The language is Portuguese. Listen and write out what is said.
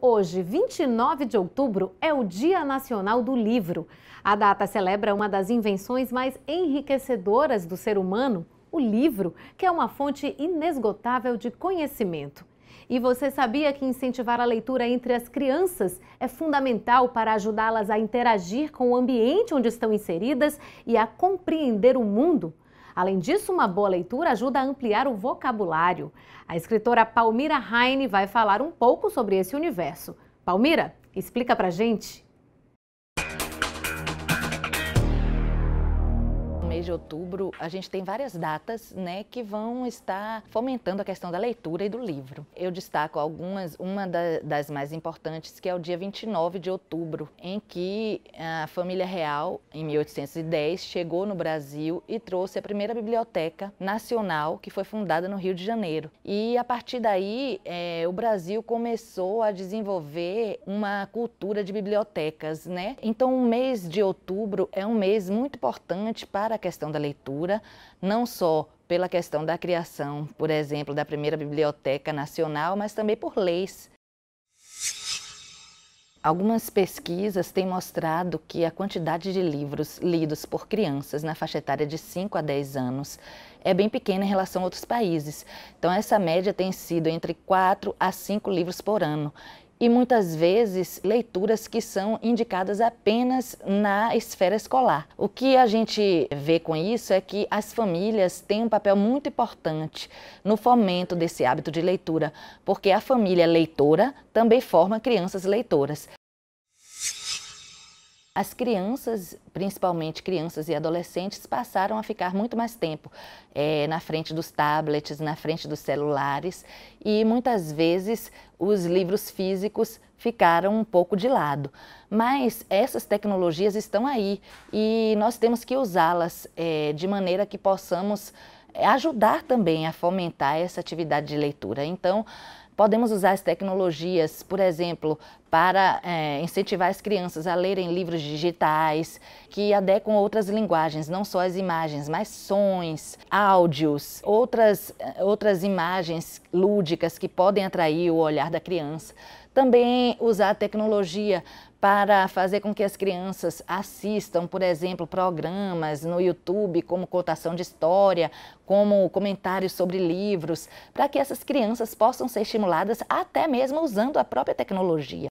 Hoje, 29 de outubro, é o Dia Nacional do Livro. A data celebra uma das invenções mais enriquecedoras do ser humano, o livro, que é uma fonte inesgotável de conhecimento. E você sabia que incentivar a leitura entre as crianças é fundamental para ajudá-las a interagir com o ambiente onde estão inseridas e a compreender o mundo? Além disso, uma boa leitura ajuda a ampliar o vocabulário. A escritora Palmira Heine vai falar um pouco sobre esse universo. Palmira, explica pra gente. mês de outubro, a gente tem várias datas né, que vão estar fomentando a questão da leitura e do livro. Eu destaco algumas, uma da, das mais importantes, que é o dia 29 de outubro, em que a família real, em 1810, chegou no Brasil e trouxe a primeira biblioteca nacional, que foi fundada no Rio de Janeiro. E a partir daí, é, o Brasil começou a desenvolver uma cultura de bibliotecas, né? Então, o mês de outubro é um mês muito importante para a questão da leitura, não só pela questão da criação, por exemplo, da primeira biblioteca nacional, mas também por leis. Algumas pesquisas têm mostrado que a quantidade de livros lidos por crianças na faixa etária de 5 a 10 anos é bem pequena em relação a outros países. Então, essa média tem sido entre 4 a 5 livros por ano e muitas vezes leituras que são indicadas apenas na esfera escolar. O que a gente vê com isso é que as famílias têm um papel muito importante no fomento desse hábito de leitura, porque a família é leitora também forma crianças leitoras as crianças, principalmente crianças e adolescentes, passaram a ficar muito mais tempo é, na frente dos tablets, na frente dos celulares e muitas vezes os livros físicos ficaram um pouco de lado. Mas essas tecnologias estão aí e nós temos que usá-las é, de maneira que possamos é, ajudar também a fomentar essa atividade de leitura. Então, Podemos usar as tecnologias, por exemplo, para é, incentivar as crianças a lerem livros digitais que adequam outras linguagens, não só as imagens, mas sons, áudios, outras, é, outras imagens lúdicas que podem atrair o olhar da criança. Também usar a tecnologia para fazer com que as crianças assistam, por exemplo, programas no YouTube como contação de história, como comentários sobre livros, para que essas crianças possam ser estimuladas até mesmo usando a própria tecnologia.